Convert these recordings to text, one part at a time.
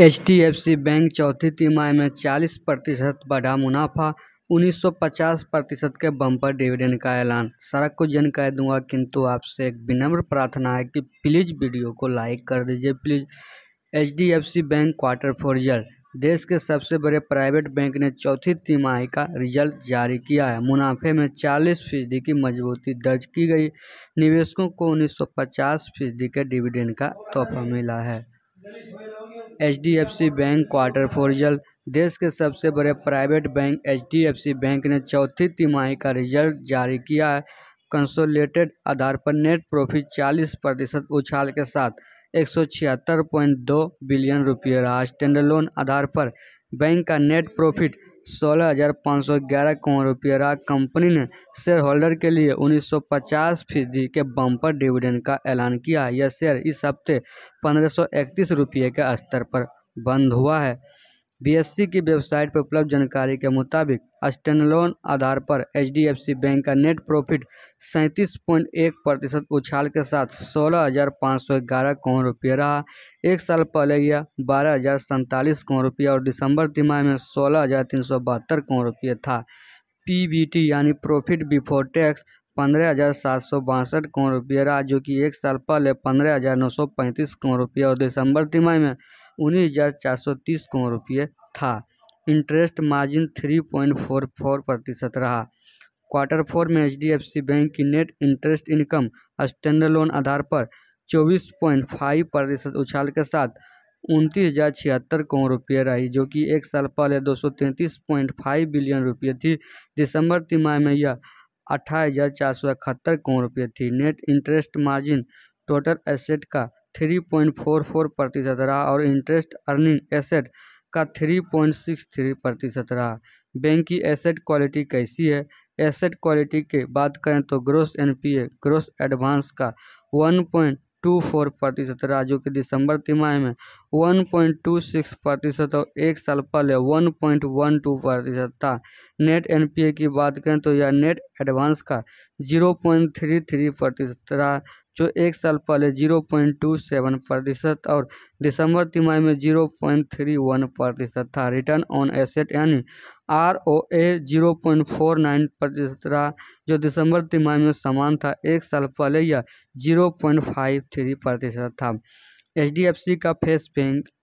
H D F C bank चौथी तिमाही में चालीस प्रतिशत बढ़ा मुनाफा, उन्नीस सौ पचास प्रतिशत के बम्पर डिविडेंड का ऐलान सड़क को जानकारी दूंगा किंतु आपसे एक विनम्र प्रार्थना है कि प्लीज़ वीडियो को लाइक कर दीजिए please H D F C bank quarter four result देश के सबसे बड़े प्राइवेट बैंक ने चौथी तिमाही का रिजल्ट जारी किया है मुनाफे में 40 फीसदी की मजबूती दर्ज की गई निवेशकों को 1950 फीसदी के डिविडेंड का तोहफा मिला है C bank quarter four result देश के सबसे बड़े प्राइवेट बैंक सी बैंक ने चौथी तिमाही का रिजल्ट जारी किया है कंसोलेटेड आधार पर नेट प्रॉफिट 40 प्रतिशत उछाल के साथ दो बिलियन रुपये रहा स्टैंडलोन आधार पर बैंक का नेट प्रॉफिट सोलह हजार पाँच सौ ग्यारह करोड़ कंपनी ने शेयर होल्डर के लिए उन्नीस सौ पचास फीसदी के बम्पर डिविडेंड का ऐलान किया यह शेयर इस हफ्ते पंद्रह सौ इकतीस रुपये के स्तर पर बंद हुआ है बीएसई की वेबसाइट पर उपलब्ध जानकारी के मुताबिक स्टैंडलोन आधार पर एचडीएफसी बैंक का नेट प्रॉफिट सैंतीस पॉइंट एक प्रतिशत उछाल के साथ सोलह हजार पाँच सौ ग्यारह करोड़ रुपये रहा एक साल पहले यह बारह हजार सैंतालीस करोड़ रुपये और दिसंबर तिमाही में सोलह हजार तीन सौ बहत्तर करोड़ रुपये था पीबीटी यानी प्रॉफिट बिफोर टैक्स पंद्रह हज़ार सात सौ बासठ करोड़ रुपया रहा जो कि एक साल पहले पंद्रह हज़ार नौ सौ पैंतीस करोड़ रुपया और दिसंबर तिमाही में उन्नीस हज़ार चार सौ तीस करोड़ रुपये था interest margin three point four four प्रतिशत रहा क्वार्टर फोर में एच बैंक की नेट इंटरेस्ट इनकम लोन आधार पर चौबीस पॉइंट फाइव प्रतिशत उछाल के साथ उनतीस हज़ार छिहत्तर करोड़ रुपये रही जो कि एक साल पहले दो सौ तैंतीस पॉइंट फाइव बिलियन रुपये थी दिसंबर तिमाही में यह अट्ठाईस हज़ार चार सौ इकहत्तर करोड़ रुपये थी net interest margin total asset का थ्री पॉइंट फोर फोर प्रतिशत रहा और इंटरेस्ट अर्निंग एसेट का थ्री पॉइंट सिक्स थ्री प्रतिशत रहा बैंक की एसेट क्वालिटी कैसी है एसेट क्वालिटी के बात करें तो ग्रोस एनपीए ग्रोस एडवांस का वन पॉइंट टू फोर प्रतिशत रहा जो कि दिसंबर तिमाही में वन पॉइंट टू सिक्स प्रतिशत और एक साल पहले वन पॉइंट वन टू प्रतिशत था नेट एनपीए की बात करें तो यह नेट एडवांस का जीरो पॉइंट थ्री थ्री प्रतिशत रहा जो एक साल पहले जीरो पॉइंट टू सेवन प्रतिशत और दिसंबर तिमाही में जीरो पॉइंट थ्री वन प्रतिशत था रिटर्न ऑन एसेट यानी R O A zero point four nine प्रतिशत रहा जो दिसंबर तिमाही में समान था एक साल पहले यह जीरो पॉइंट फाइव थ्री प्रतिशत था एच डी एफ सी का फेस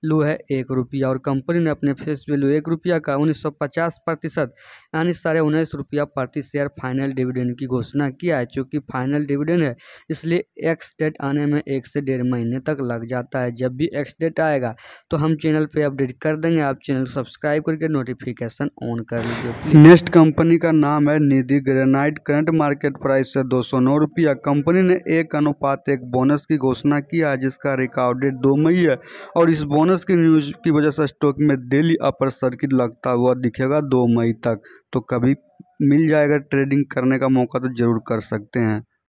लू है एक रुपया और कंपनी ने अपने फेस वैल्यू एक रुपया का उन्नीस सौ पचास प्रतिशत यानी साढ़े उन्नीस रुपया प्रति शेयर फाइनल डिविडेंड की घोषणा किया है चूँकि फाइनल डिविडेंड है इसलिए एक्स डेट आने में एक से डेढ़ महीने तक लग जाता है जब भी एक्स डेट आएगा तो हम चैनल पर अपडेट कर देंगे आप चैनल सब्सक्राइब करके नोटिफिकेशन ऑन कर लीजिए नेक्स्ट कंपनी का नाम है Nidhi granite current market price है दो रुपया कंपनी ने एक अनुपात एक बोनस की घोषणा किया है जिसका रिकॉर्ड अपडेट दो मई है और इस बोनस की न्यूज़ की वजह से स्टॉक में डेली अपर सर्किट लगता हुआ दिखेगा दो मई तक तो कभी मिल जाएगा ट्रेडिंग करने का मौका तो ज़रूर कर सकते हैं